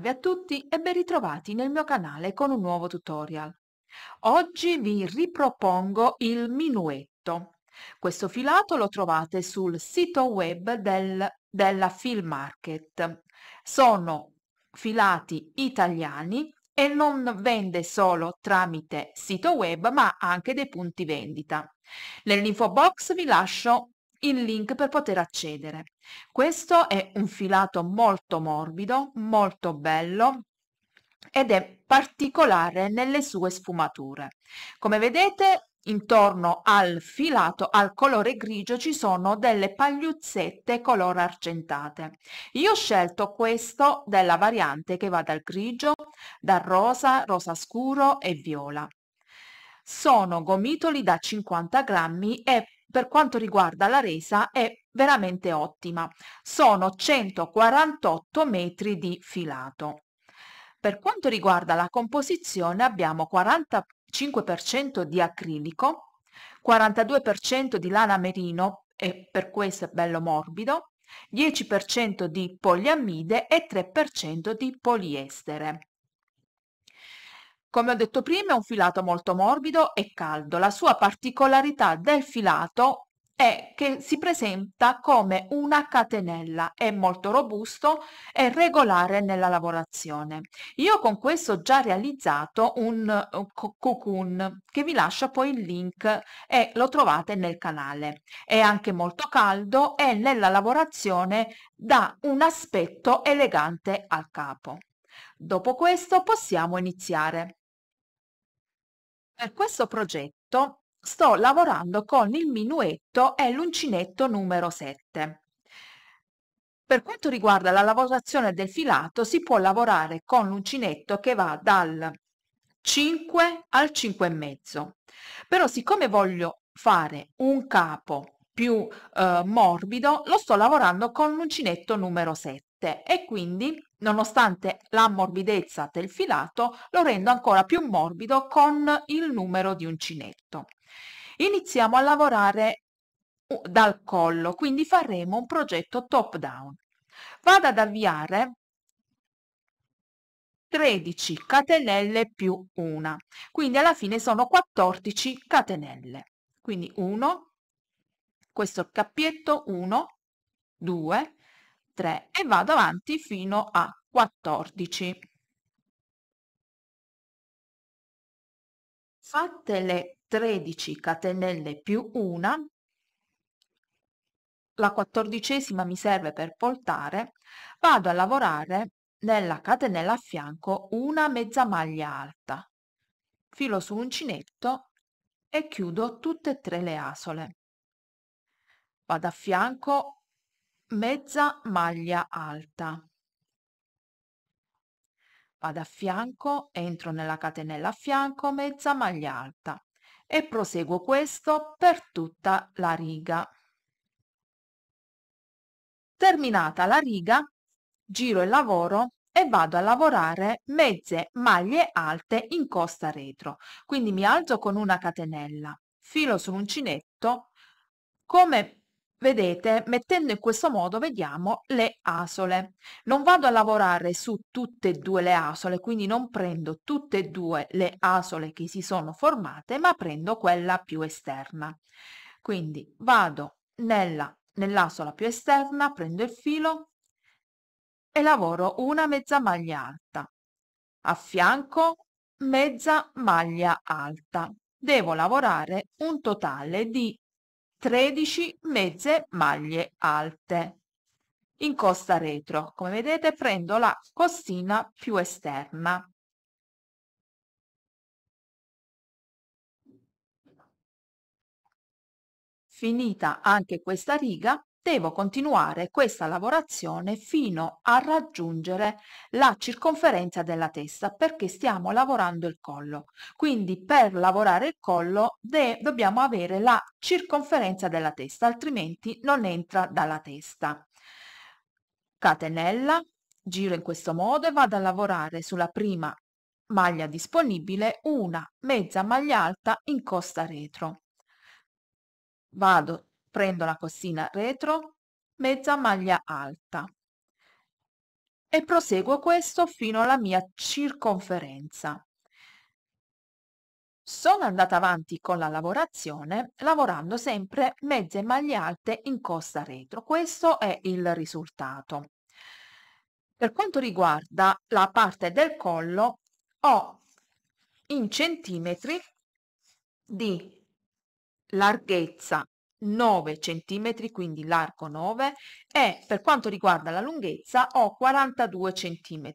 Salve a tutti e ben ritrovati nel mio canale con un nuovo tutorial. Oggi vi ripropongo il minuetto. Questo filato lo trovate sul sito web del, della Fill Market. Sono filati italiani e non vende solo tramite sito web ma anche dei punti vendita. Nell'info box vi lascio il link per poter accedere. Questo è un filato molto morbido, molto bello ed è particolare nelle sue sfumature. Come vedete intorno al filato, al colore grigio, ci sono delle pagliuzzette color argentate. Io ho scelto questo della variante che va dal grigio, dal rosa, rosa scuro e viola. Sono gomitoli da 50 grammi e per quanto riguarda la resa è veramente ottima. Sono 148 metri di filato. Per quanto riguarda la composizione abbiamo 45% di acrilico, 42% di lana merino e per questo è bello morbido, 10% di poliammide e 3% di poliestere. Come ho detto prima è un filato molto morbido e caldo. La sua particolarità del filato è che si presenta come una catenella, è molto robusto e regolare nella lavorazione. Io con questo ho già realizzato un cocoon che vi lascio poi il link e lo trovate nel canale. È anche molto caldo e nella lavorazione dà un aspetto elegante al capo. Dopo questo possiamo iniziare. Per questo progetto sto lavorando con il minuetto e l'uncinetto numero 7. Per quanto riguarda la lavorazione del filato si può lavorare con l'uncinetto che va dal 5 al 5,5. Però siccome voglio fare un capo più eh, morbido, lo sto lavorando con l'uncinetto numero 7 e quindi Nonostante la morbidezza del filato, lo rendo ancora più morbido con il numero di uncinetto. Iniziamo a lavorare dal collo, quindi faremo un progetto top down. Vado ad avviare 13 catenelle più 1, quindi alla fine sono 14 catenelle. Quindi 1, questo cappietto 1, 2, 3 e vado avanti fino a 14. Fatte le 13 catenelle più una, la quattordicesima mi serve per portare, vado a lavorare nella catenella a fianco una mezza maglia alta, filo sull'uncinetto e chiudo tutte e tre le asole. Vado a fianco mezza maglia alta. Vado a fianco, entro nella catenella a fianco, mezza maglia alta e proseguo questo per tutta la riga. Terminata la riga, giro il lavoro e vado a lavorare mezze maglie alte in costa retro. Quindi mi alzo con una catenella, filo sull'uncinetto, come Vedete, mettendo in questo modo vediamo le asole. Non vado a lavorare su tutte e due le asole, quindi non prendo tutte e due le asole che si sono formate, ma prendo quella più esterna. Quindi vado nell'asola nell più esterna, prendo il filo e lavoro una mezza maglia alta. A fianco mezza maglia alta. Devo lavorare un totale di 13 mezze maglie alte. In costa retro, come vedete, prendo la costina più esterna. Finita anche questa riga, devo continuare questa lavorazione fino a raggiungere la circonferenza della testa perché stiamo lavorando il collo. Quindi per lavorare il collo dobbiamo avere la circonferenza della testa, altrimenti non entra dalla testa. Catenella, giro in questo modo e vado a lavorare sulla prima maglia disponibile una mezza maglia alta in costa retro. Vado prendo la costina retro, mezza maglia alta e proseguo questo fino alla mia circonferenza. Sono andata avanti con la lavorazione lavorando sempre mezze maglie alte in costa retro, questo è il risultato. Per quanto riguarda la parte del collo ho in centimetri di larghezza 9 cm, quindi l'arco 9, e per quanto riguarda la lunghezza ho 42 cm.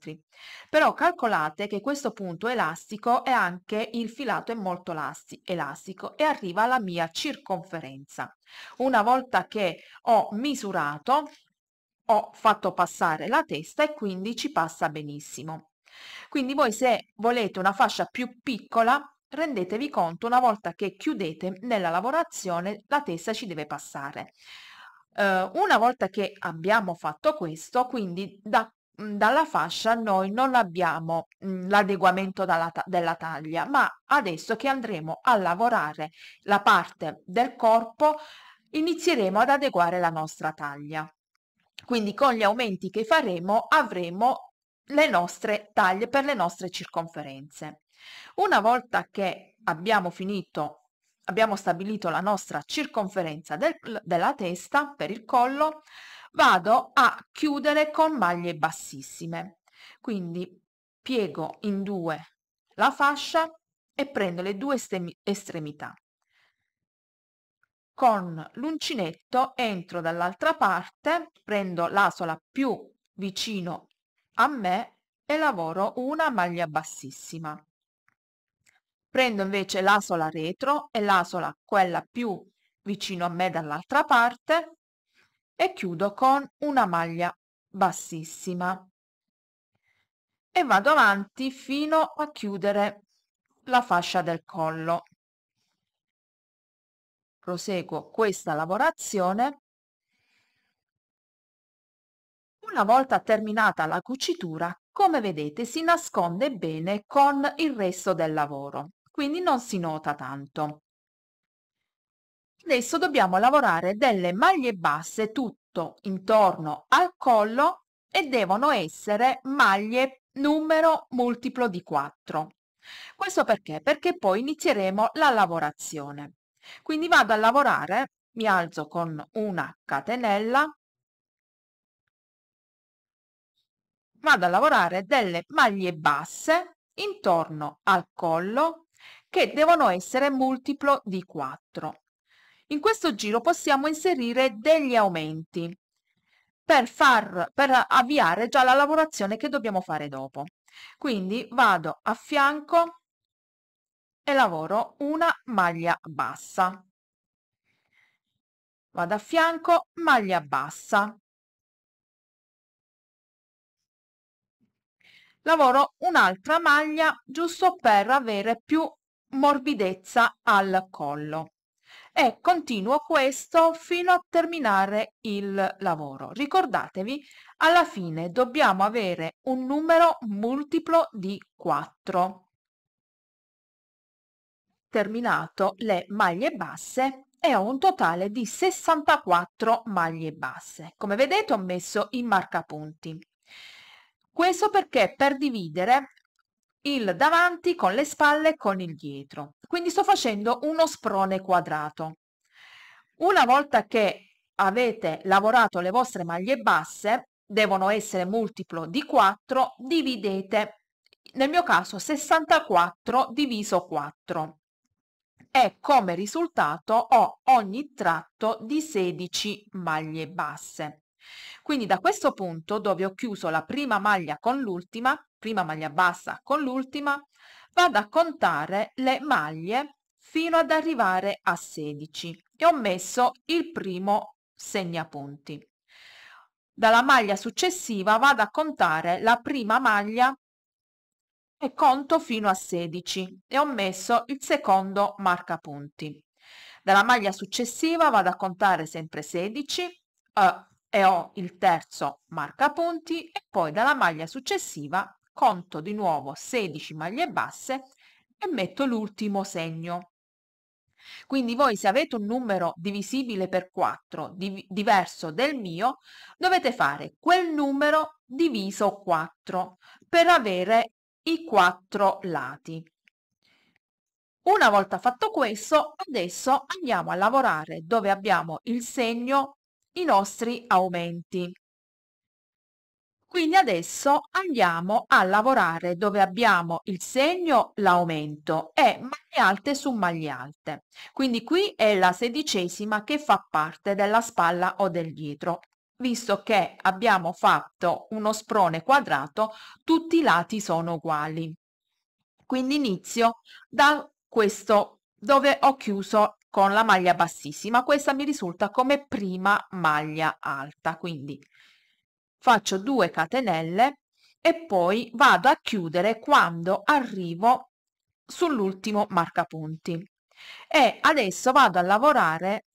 Però calcolate che questo punto elastico e anche il filato è molto elastico e arriva alla mia circonferenza. Una volta che ho misurato, ho fatto passare la testa e quindi ci passa benissimo. Quindi voi se volete una fascia più piccola rendetevi conto una volta che chiudete nella lavorazione la testa ci deve passare. Eh, una volta che abbiamo fatto questo, quindi da, dalla fascia noi non abbiamo l'adeguamento ta della taglia, ma adesso che andremo a lavorare la parte del corpo, inizieremo ad adeguare la nostra taglia. Quindi con gli aumenti che faremo avremo le nostre taglie per le nostre circonferenze. Una volta che abbiamo finito, abbiamo stabilito la nostra circonferenza del, della testa per il collo, vado a chiudere con maglie bassissime. Quindi piego in due la fascia e prendo le due estremità. Con l'uncinetto entro dall'altra parte, prendo l'asola più vicino a me e lavoro una maglia bassissima. Prendo invece l'asola retro e l'asola quella più vicino a me dall'altra parte e chiudo con una maglia bassissima e vado avanti fino a chiudere la fascia del collo. Proseguo questa lavorazione. Una volta terminata la cucitura, come vedete, si nasconde bene con il resto del lavoro quindi non si nota tanto. Adesso dobbiamo lavorare delle maglie basse tutto intorno al collo e devono essere maglie numero multiplo di 4. Questo perché? Perché poi inizieremo la lavorazione. Quindi vado a lavorare, mi alzo con una catenella, vado a lavorare delle maglie basse intorno al collo che devono essere multiplo di 4. In questo giro possiamo inserire degli aumenti per, far, per avviare già la lavorazione che dobbiamo fare dopo. Quindi vado a fianco e lavoro una maglia bassa. Vado a fianco, maglia bassa. Lavoro un'altra maglia giusto per avere più morbidezza al collo e continuo questo fino a terminare il lavoro. Ricordatevi, alla fine dobbiamo avere un numero multiplo di 4. Terminato le maglie basse e ho un totale di 64 maglie basse. Come vedete ho messo i marcapunti. Questo perché per dividere il davanti con le spalle con il dietro. Quindi sto facendo uno sprone quadrato. Una volta che avete lavorato le vostre maglie basse, devono essere multiplo di 4, dividete, nel mio caso 64 diviso 4 e come risultato ho ogni tratto di 16 maglie basse. Quindi da questo punto dove ho chiuso la prima maglia con l'ultima prima maglia bassa con l'ultima, vado a contare le maglie fino ad arrivare a 16 e ho messo il primo segnapunti. Dalla maglia successiva vado a contare la prima maglia e conto fino a 16 e ho messo il secondo marca punti. Dalla maglia successiva vado a contare sempre 16 eh, e ho il terzo marca punti e poi dalla maglia successiva conto di nuovo 16 maglie basse e metto l'ultimo segno. Quindi voi se avete un numero divisibile per 4 div diverso del mio, dovete fare quel numero diviso 4 per avere i 4 lati. Una volta fatto questo, adesso andiamo a lavorare dove abbiamo il segno i nostri aumenti. Quindi adesso andiamo a lavorare dove abbiamo il segno l'aumento e maglie alte su maglie alte. Quindi qui è la sedicesima che fa parte della spalla o del dietro, visto che abbiamo fatto uno sprone quadrato, tutti i lati sono uguali. Quindi inizio da questo dove ho chiuso con la maglia bassissima, questa mi risulta come prima maglia alta, quindi faccio 2 catenelle e poi vado a chiudere quando arrivo sull'ultimo marcapunti e adesso vado a lavorare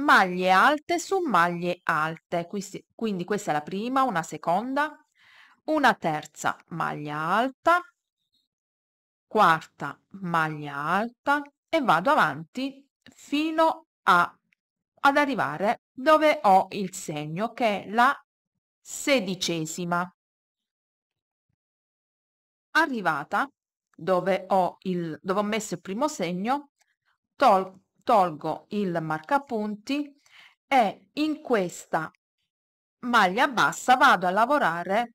maglie alte su maglie alte quindi questa è la prima una seconda una terza maglia alta quarta maglia alta e vado avanti fino a ad arrivare dove ho il segno che è la sedicesima. Arrivata dove ho, il, dove ho messo il primo segno, tol, tolgo il marcapunti e in questa maglia bassa vado a lavorare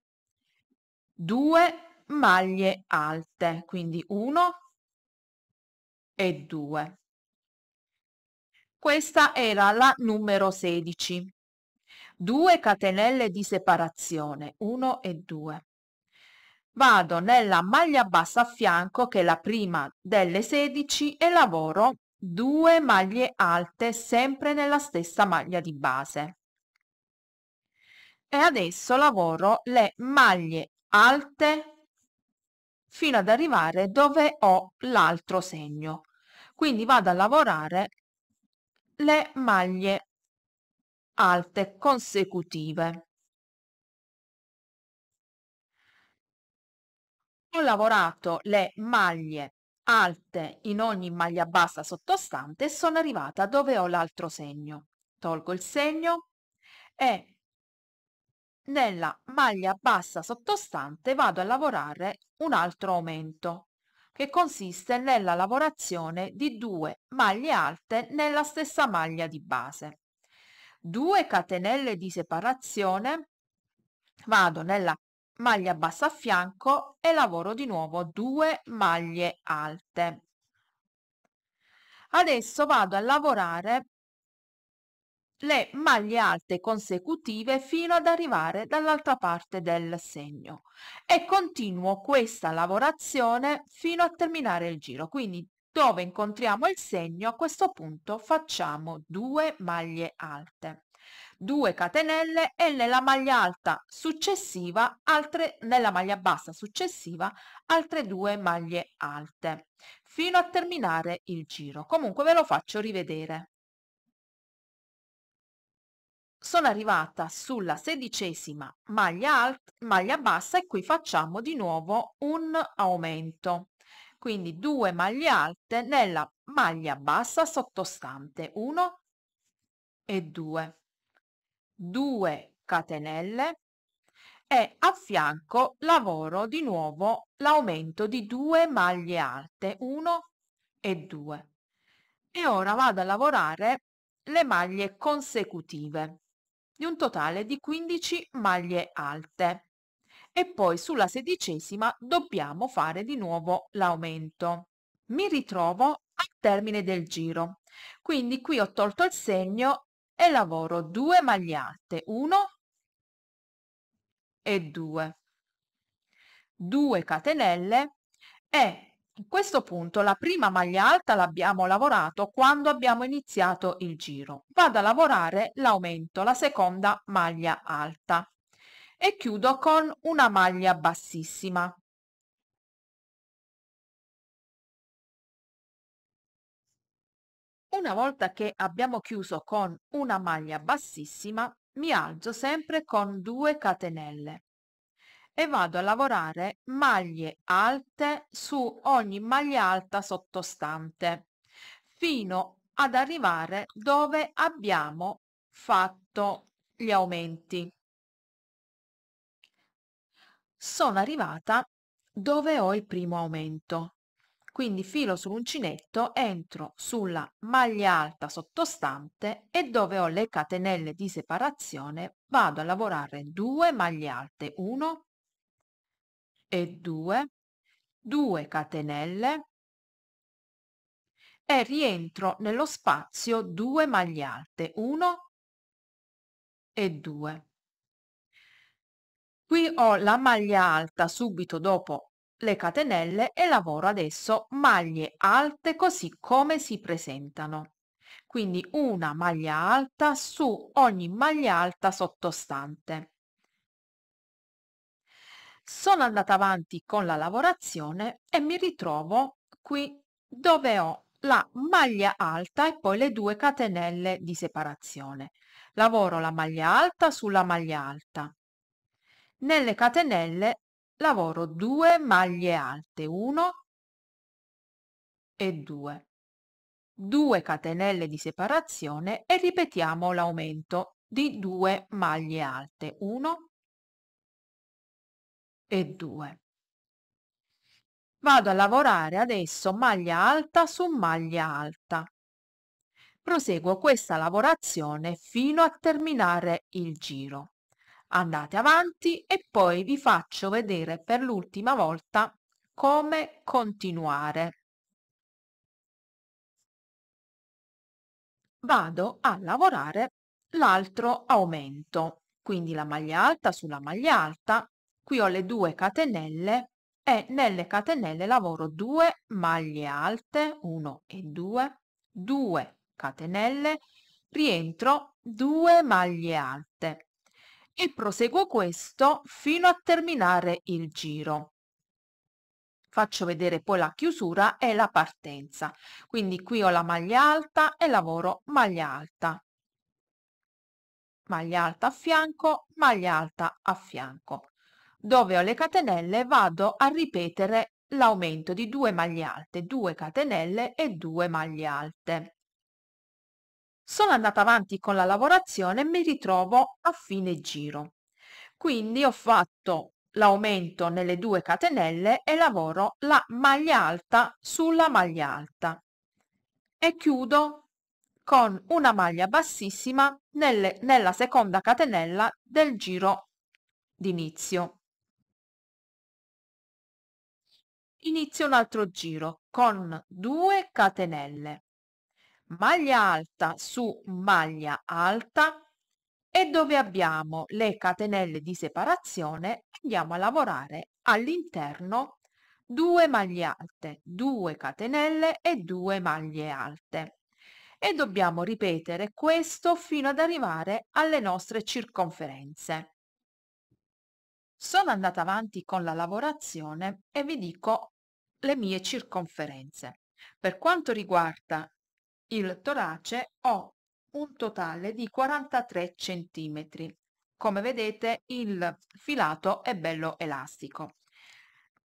due maglie alte, quindi 1 e 2. Questa era la numero 16. 2 catenelle di separazione 1 e 2 vado nella maglia bassa a fianco che è la prima delle 16 e lavoro 2 maglie alte sempre nella stessa maglia di base e adesso lavoro le maglie alte fino ad arrivare dove ho l'altro segno quindi vado a lavorare le maglie alte consecutive. Ho lavorato le maglie alte in ogni maglia bassa sottostante e sono arrivata dove ho l'altro segno. Tolgo il segno e nella maglia bassa sottostante vado a lavorare un altro aumento che consiste nella lavorazione di due maglie alte nella stessa maglia di base. 2 catenelle di separazione vado nella maglia bassa a fianco e lavoro di nuovo 2 maglie alte adesso vado a lavorare le maglie alte consecutive fino ad arrivare dall'altra parte del segno e continuo questa lavorazione fino a terminare il giro quindi dove incontriamo il segno a questo punto facciamo 2 maglie alte 2 catenelle e nella maglia alta successiva altre nella maglia bassa successiva altre due maglie alte fino a terminare il giro comunque ve lo faccio rivedere sono arrivata sulla sedicesima maglia alta maglia bassa e qui facciamo di nuovo un aumento quindi due maglie alte nella maglia bassa sottostante 1 e 2 2 catenelle e a fianco lavoro di nuovo l'aumento di due maglie alte 1 e 2 e ora vado a lavorare le maglie consecutive di un totale di 15 maglie alte e poi sulla sedicesima dobbiamo fare di nuovo l'aumento. Mi ritrovo al termine del giro, quindi qui ho tolto il segno e lavoro 2 maglie alte, 1 e 2, 2 catenelle e a questo punto la prima maglia alta l'abbiamo lavorato quando abbiamo iniziato il giro. Vado a lavorare l'aumento, la seconda maglia alta e chiudo con una maglia bassissima. Una volta che abbiamo chiuso con una maglia bassissima, mi alzo sempre con due catenelle e vado a lavorare maglie alte su ogni maglia alta sottostante fino ad arrivare dove abbiamo fatto gli aumenti sono arrivata dove ho il primo aumento. Quindi filo sull'uncinetto, entro sulla maglia alta sottostante e dove ho le catenelle di separazione vado a lavorare 2 maglie alte, 1 e 2, 2 catenelle e rientro nello spazio 2 maglie alte, 1 e 2. Qui ho la maglia alta subito dopo le catenelle e lavoro adesso maglie alte così come si presentano. Quindi una maglia alta su ogni maglia alta sottostante. Sono andata avanti con la lavorazione e mi ritrovo qui dove ho la maglia alta e poi le due catenelle di separazione. Lavoro la maglia alta sulla maglia alta nelle catenelle lavoro 2 maglie alte 1 e 2 2 catenelle di separazione e ripetiamo l'aumento di 2 maglie alte 1 e 2 vado a lavorare adesso maglia alta su maglia alta proseguo questa lavorazione fino a terminare il giro andate avanti e poi vi faccio vedere per l'ultima volta come continuare. Vado a lavorare l'altro aumento, quindi la maglia alta sulla maglia alta, qui ho le due catenelle e nelle catenelle lavoro 2 maglie alte, 1 e 2, 2 catenelle, rientro 2 maglie alte, e proseguo questo fino a terminare il giro faccio vedere poi la chiusura e la partenza quindi qui ho la maglia alta e lavoro maglia alta maglia alta a fianco maglia alta a fianco dove ho le catenelle vado a ripetere l'aumento di 2 maglie alte 2 catenelle e 2 maglie alte sono andata avanti con la lavorazione e mi ritrovo a fine giro. Quindi ho fatto l'aumento nelle due catenelle e lavoro la maglia alta sulla maglia alta e chiudo con una maglia bassissima nelle, nella seconda catenella del giro d'inizio. Inizio un altro giro con 2 catenelle maglia alta su maglia alta e dove abbiamo le catenelle di separazione andiamo a lavorare all'interno 2 maglie alte, 2 catenelle e 2 maglie alte e dobbiamo ripetere questo fino ad arrivare alle nostre circonferenze. Sono andata avanti con la lavorazione e vi dico le mie circonferenze. Per quanto riguarda il torace ho un totale di 43 cm. Come vedete il filato è bello elastico.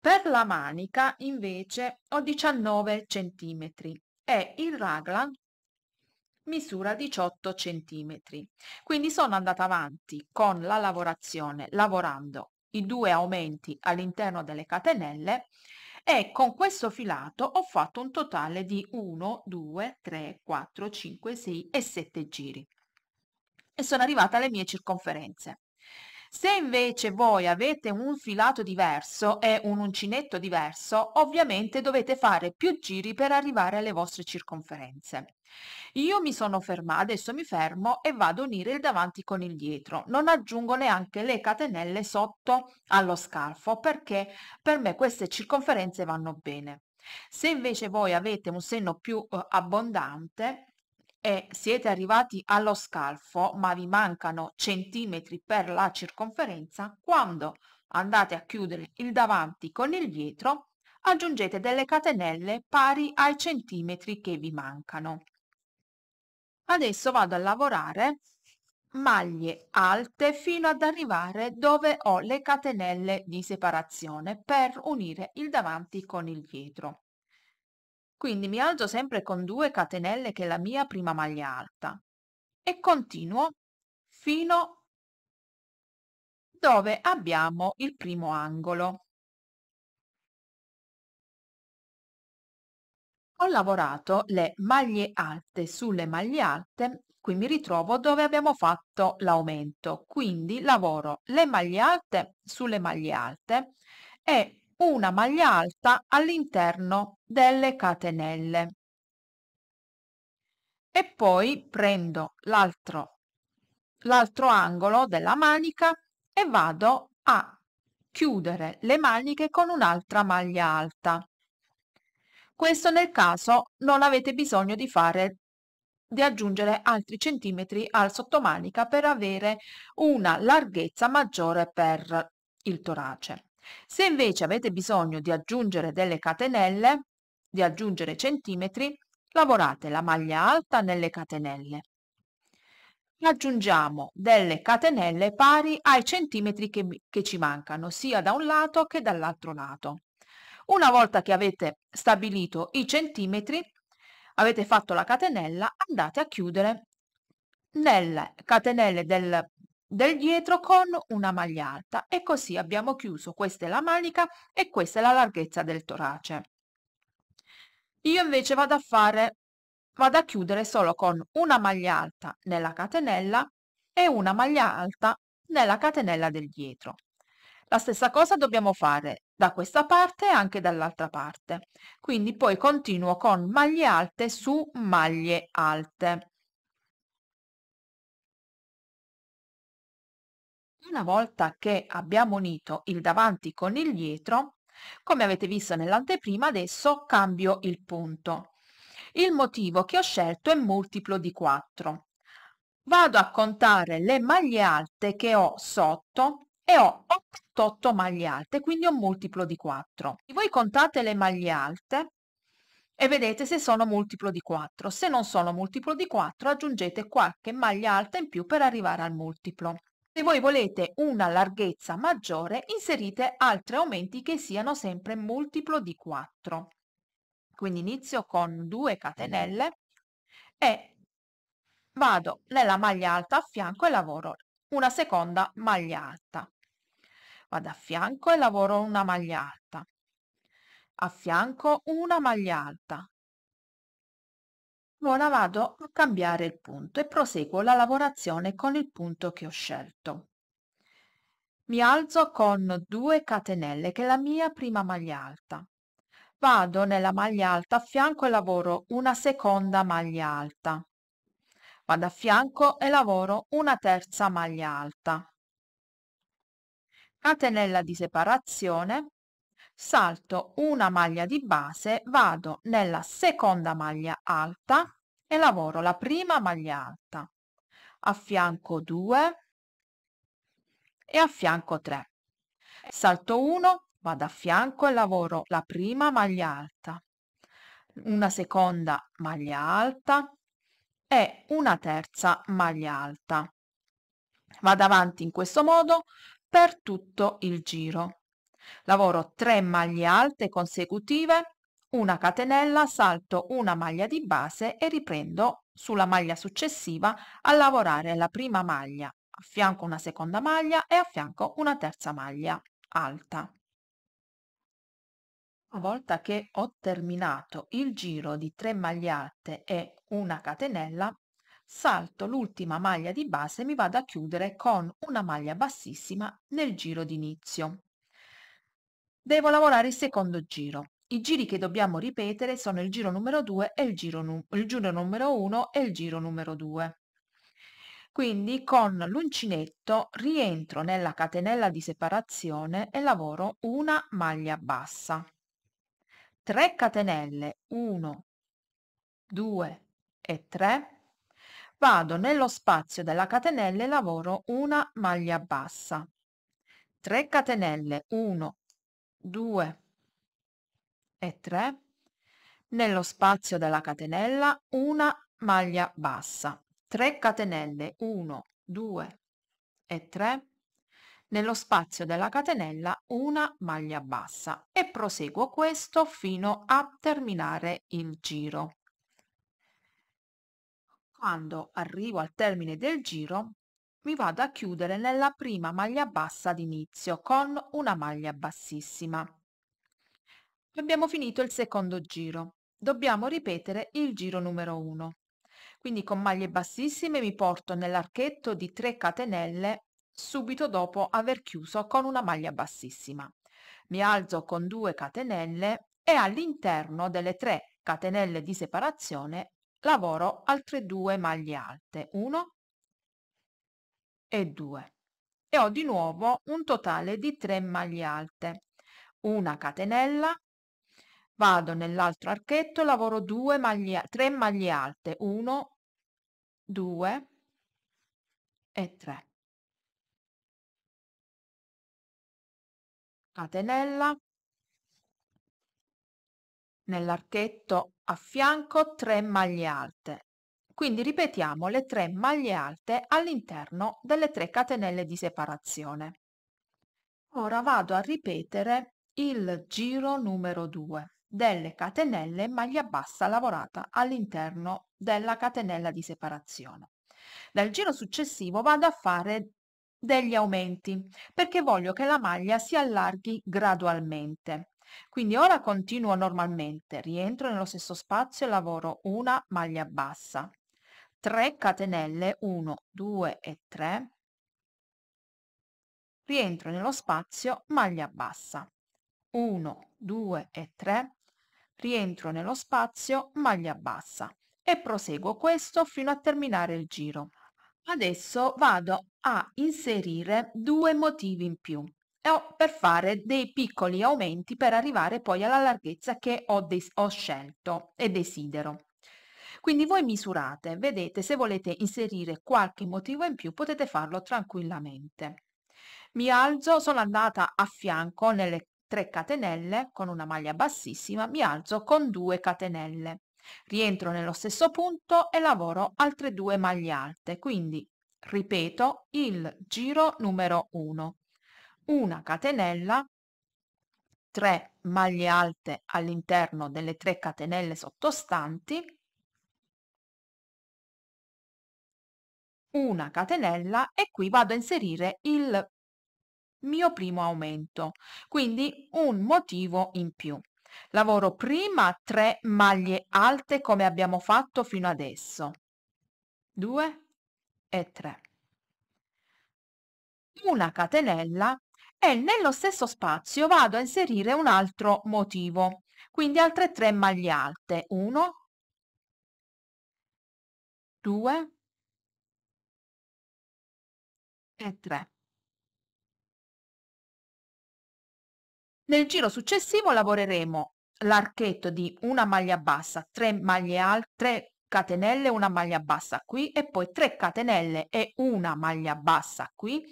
Per la manica invece ho 19 cm e il raglan misura 18 cm. Quindi sono andata avanti con la lavorazione lavorando i due aumenti all'interno delle catenelle e con questo filato ho fatto un totale di 1, 2, 3, 4, 5, 6 e 7 giri e sono arrivata alle mie circonferenze. Se invece voi avete un filato diverso e un uncinetto diverso, ovviamente dovete fare più giri per arrivare alle vostre circonferenze. Io mi sono fermata, adesso mi fermo e vado a unire il davanti con il dietro. Non aggiungo neanche le catenelle sotto allo scalfo perché per me queste circonferenze vanno bene. Se invece voi avete un senno più eh, abbondante e siete arrivati allo scalfo ma vi mancano centimetri per la circonferenza, quando andate a chiudere il davanti con il dietro, aggiungete delle catenelle pari ai centimetri che vi mancano adesso vado a lavorare maglie alte fino ad arrivare dove ho le catenelle di separazione per unire il davanti con il dietro quindi mi alzo sempre con due catenelle che è la mia prima maglia alta e continuo fino dove abbiamo il primo angolo ho lavorato le maglie alte sulle maglie alte qui mi ritrovo dove abbiamo fatto l'aumento quindi lavoro le maglie alte sulle maglie alte e una maglia alta all'interno delle catenelle e poi prendo l'altro l'altro angolo della manica e vado a chiudere le maniche con un'altra maglia alta questo nel caso non avete bisogno di fare di aggiungere altri centimetri al sottomanica per avere una larghezza maggiore per il torace. Se invece avete bisogno di aggiungere delle catenelle, di aggiungere centimetri, lavorate la maglia alta nelle catenelle. Aggiungiamo delle catenelle pari ai centimetri che, che ci mancano, sia da un lato che dall'altro lato. Una volta che avete stabilito i centimetri, avete fatto la catenella, andate a chiudere nelle catenelle del, del dietro con una maglia alta e così abbiamo chiuso, questa è la manica e questa è la larghezza del torace. Io invece vado a fare, vado a chiudere solo con una maglia alta nella catenella e una maglia alta nella catenella del dietro. La stessa cosa dobbiamo fare da questa parte e anche dall'altra parte. Quindi poi continuo con maglie alte su maglie alte. Una volta che abbiamo unito il davanti con il dietro, come avete visto nell'anteprima, adesso cambio il punto. Il motivo che ho scelto è multiplo di 4. Vado a contare le maglie alte che ho sotto e ho 88 maglie alte, quindi un multiplo di 4. Voi contate le maglie alte e vedete se sono multiplo di 4. Se non sono multiplo di 4 aggiungete qualche maglia alta in più per arrivare al multiplo. Se voi volete una larghezza maggiore inserite altri aumenti che siano sempre multiplo di 4. Quindi inizio con 2 catenelle e vado nella maglia alta a fianco e lavoro una seconda maglia alta vado a fianco e lavoro una maglia alta a fianco una maglia alta ora vado a cambiare il punto e proseguo la lavorazione con il punto che ho scelto mi alzo con 2 catenelle che è la mia prima maglia alta vado nella maglia alta a fianco e lavoro una seconda maglia alta vado a fianco e lavoro una terza maglia alta catenella di separazione, salto una maglia di base, vado nella seconda maglia alta e lavoro la prima maglia alta, affianco 2 e affianco 3. Salto 1, vado a fianco e lavoro la prima maglia alta, una seconda maglia alta e una terza maglia alta. Vado avanti in questo modo per tutto il giro. Lavoro 3 maglie alte consecutive, una catenella, salto una maglia di base e riprendo sulla maglia successiva a lavorare la prima maglia, a fianco una seconda maglia e a fianco una terza maglia alta. Una volta che ho terminato il giro di 3 maglie alte e una catenella, salto l'ultima maglia di base e mi vado a chiudere con una maglia bassissima nel giro d'inizio. Devo lavorare il secondo giro. I giri che dobbiamo ripetere sono il giro numero 2 e il giro, nu il giro numero 1 e il giro numero 2. Quindi con l'uncinetto rientro nella catenella di separazione e lavoro una maglia bassa. 3 catenelle, 1, 2 e 3, vado nello spazio della catenella e lavoro una maglia bassa 3 catenelle 1 2 e 3 nello spazio della catenella una maglia bassa 3 catenelle 1 2 e 3 nello spazio della catenella una maglia bassa e proseguo questo fino a terminare il giro quando arrivo al termine del giro, mi vado a chiudere nella prima maglia bassa d'inizio con una maglia bassissima. Abbiamo finito il secondo giro. Dobbiamo ripetere il giro numero 1. Quindi con maglie bassissime mi porto nell'archetto di 3 catenelle subito dopo aver chiuso con una maglia bassissima. Mi alzo con 2 catenelle e all'interno delle 3 catenelle di separazione lavoro altre due maglie alte 1 e 2 e ho di nuovo un totale di 3 maglie alte una catenella vado nell'altro archetto lavoro 2 maglie 3 maglie alte 1 2 e 3 catenella nell'archetto a fianco 3 maglie alte. Quindi ripetiamo le 3 maglie alte all'interno delle 3 catenelle di separazione. Ora vado a ripetere il giro numero 2 delle catenelle maglia bassa lavorata all'interno della catenella di separazione. Dal giro successivo vado a fare degli aumenti perché voglio che la maglia si allarghi gradualmente. Quindi ora continuo normalmente, rientro nello stesso spazio e lavoro una maglia bassa. 3 catenelle 1, 2 e 3. Rientro nello spazio, maglia bassa. 1, 2 e 3. Rientro nello spazio, maglia bassa. E proseguo questo fino a terminare il giro. Adesso vado a inserire due motivi in più per fare dei piccoli aumenti per arrivare poi alla larghezza che ho, ho scelto e desidero. Quindi voi misurate, vedete se volete inserire qualche motivo in più potete farlo tranquillamente. Mi alzo, sono andata a fianco nelle 3 catenelle con una maglia bassissima, mi alzo con 2 catenelle. Rientro nello stesso punto e lavoro altre due maglie alte, quindi ripeto il giro numero 1 una catenella 3 maglie alte all'interno delle 3 catenelle sottostanti una catenella e qui vado a inserire il mio primo aumento quindi un motivo in più lavoro prima 3 maglie alte come abbiamo fatto fino adesso 2 e 3 una catenella e nello stesso spazio vado a inserire un altro motivo, quindi altre tre maglie alte, 1, 2 e 3. Nel giro successivo lavoreremo l'archetto di una maglia bassa, 3 maglie alte, 3 catenelle, una maglia bassa qui e poi 3 catenelle e una maglia bassa qui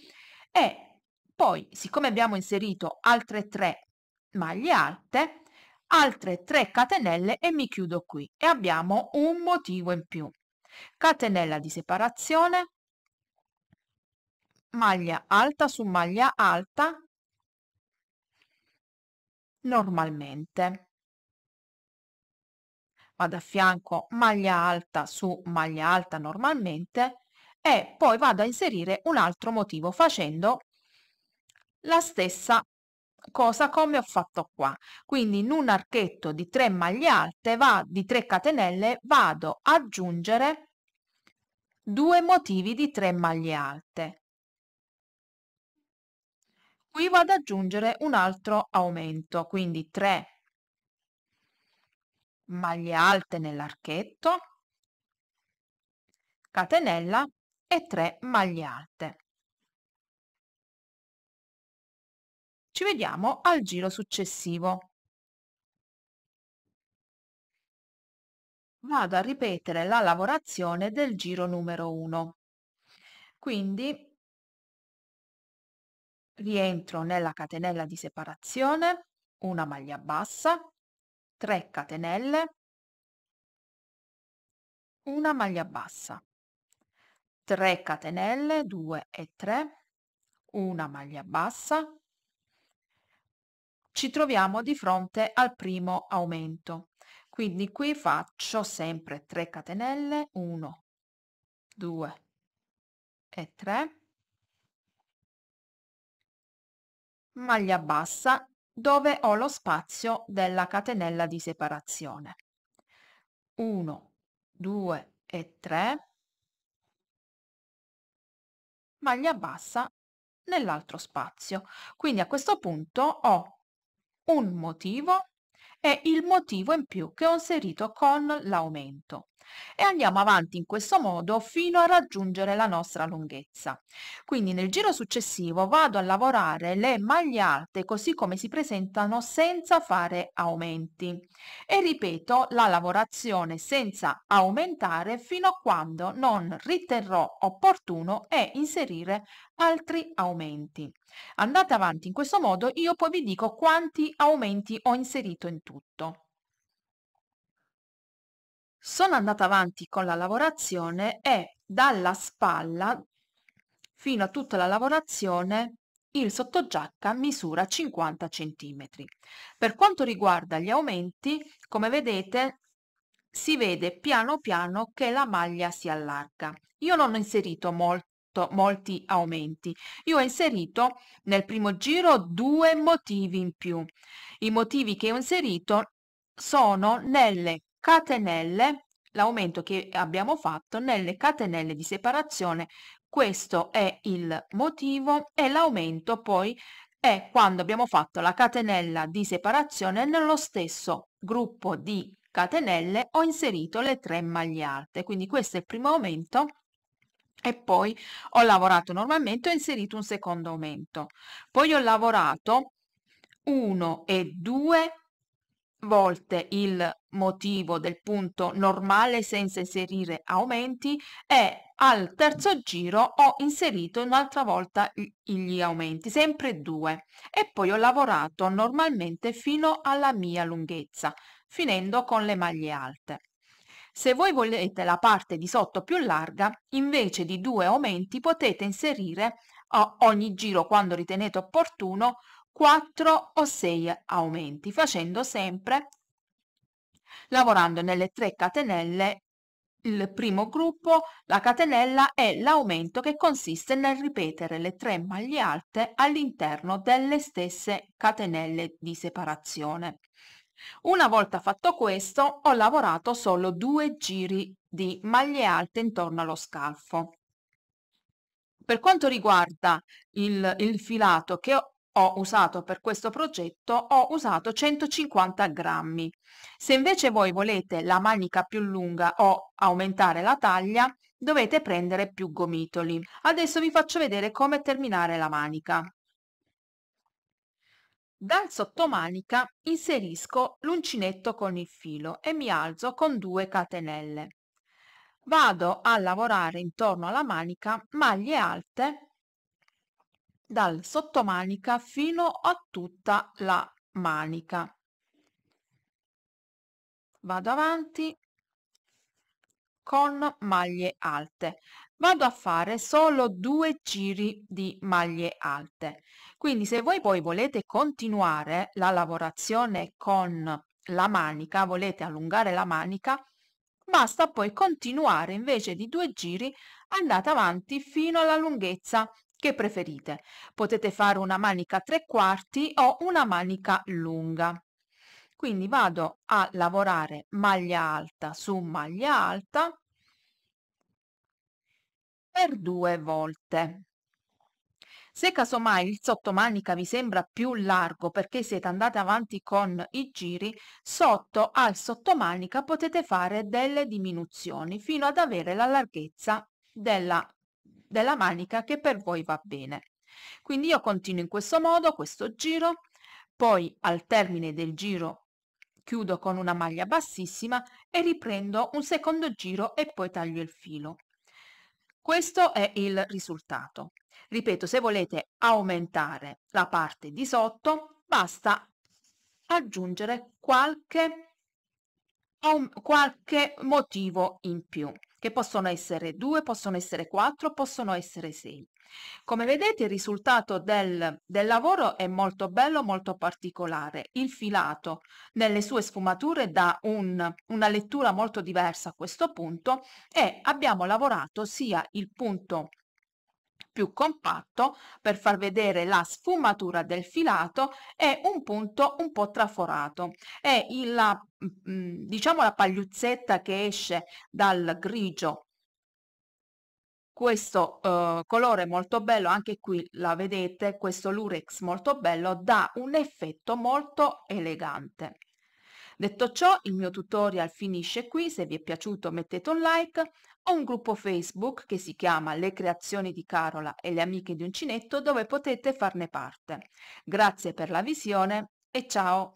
e poi, siccome abbiamo inserito altre tre maglie alte, altre 3 catenelle e mi chiudo qui e abbiamo un motivo in più. Catenella di separazione, maglia alta su maglia alta, normalmente. Vado a fianco maglia alta su maglia alta normalmente e poi vado a inserire un altro motivo facendo la stessa cosa come ho fatto qua quindi in un archetto di 3 maglie alte va, di 3 catenelle vado ad aggiungere due motivi di 3 maglie alte qui vado ad aggiungere un altro aumento quindi 3 maglie alte nell'archetto catenella e 3 maglie alte Ci vediamo al giro successivo. Vado a ripetere la lavorazione del giro numero 1. Quindi rientro nella catenella di separazione, una maglia bassa, 3 catenelle, una maglia bassa, 3 catenelle, 2 e 3, una maglia bassa, ci troviamo di fronte al primo aumento. Quindi qui faccio sempre 3 catenelle, 1, 2 e 3, maglia bassa dove ho lo spazio della catenella di separazione. 1, 2 e 3, maglia bassa nell'altro spazio. Quindi a questo punto ho un motivo e il motivo in più che ho inserito con l'aumento e andiamo avanti in questo modo fino a raggiungere la nostra lunghezza. Quindi nel giro successivo vado a lavorare le maglie alte così come si presentano senza fare aumenti e ripeto la lavorazione senza aumentare fino a quando non riterrò opportuno e inserire altri aumenti. Andate avanti in questo modo, io poi vi dico quanti aumenti ho inserito in tutto. Sono andata avanti con la lavorazione e dalla spalla fino a tutta la lavorazione il sottogiacca misura 50 cm. Per quanto riguarda gli aumenti, come vedete si vede piano piano che la maglia si allarga. Io non ho inserito molto, molti aumenti. Io ho inserito nel primo giro due motivi in più. I motivi che ho inserito sono nelle catenelle, l'aumento che abbiamo fatto nelle catenelle di separazione, questo è il motivo e l'aumento poi è quando abbiamo fatto la catenella di separazione nello stesso gruppo di catenelle ho inserito le tre maglie alte, quindi questo è il primo aumento e poi ho lavorato normalmente ho inserito un secondo aumento. Poi ho lavorato 1 e 2 volte il motivo del punto normale senza inserire aumenti e al terzo giro ho inserito un'altra volta gli aumenti, sempre due, e poi ho lavorato normalmente fino alla mia lunghezza, finendo con le maglie alte. Se voi volete la parte di sotto più larga, invece di due aumenti potete inserire a ogni giro quando ritenete opportuno 4 o 6 aumenti, facendo sempre lavorando nelle tre catenelle il primo gruppo, la catenella, è l'aumento che consiste nel ripetere le tre maglie alte all'interno delle stesse catenelle di separazione. Una volta fatto questo ho lavorato solo due giri di maglie alte intorno allo scalfo. Per quanto riguarda il, il filato che ho, ho usato per questo progetto ho usato 150 grammi. Se invece voi volete la manica più lunga o aumentare la taglia, dovete prendere più gomitoli. Adesso vi faccio vedere come terminare la manica. Dal sottomanica inserisco l'uncinetto con il filo e mi alzo con due catenelle. Vado a lavorare intorno alla manica maglie alte dal sottomanica fino a tutta la manica. Vado avanti con maglie alte. Vado a fare solo due giri di maglie alte. Quindi se voi poi volete continuare la lavorazione con la manica, volete allungare la manica, basta poi continuare invece di due giri, andate avanti fino alla lunghezza che preferite. Potete fare una manica tre quarti o una manica lunga. Quindi vado a lavorare maglia alta su maglia alta per due volte. Se casomai il sottomanica vi sembra più largo perché siete andate avanti con i giri, sotto al sottomanica potete fare delle diminuzioni fino ad avere la larghezza della della manica che per voi va bene. Quindi io continuo in questo modo questo giro, poi al termine del giro chiudo con una maglia bassissima e riprendo un secondo giro e poi taglio il filo. Questo è il risultato. Ripeto, se volete aumentare la parte di sotto, basta aggiungere qualche, qualche motivo in più che possono essere 2, possono essere 4, possono essere 6. Come vedete il risultato del, del, lavoro è molto bello, molto particolare, il filato nelle sue sfumature dà un, una lettura molto diversa a questo punto e abbiamo lavorato sia il punto più compatto per far vedere la sfumatura del filato e un punto un po' traforato È la, mm, mm, diciamo la pagliuzzetta che esce dal grigio questo eh, colore molto bello anche qui la vedete questo lurex molto bello dà un effetto molto elegante detto ciò il mio tutorial finisce qui se vi è piaciuto mettete un like ho un gruppo Facebook che si chiama Le creazioni di Carola e le amiche di Uncinetto dove potete farne parte. Grazie per la visione e ciao!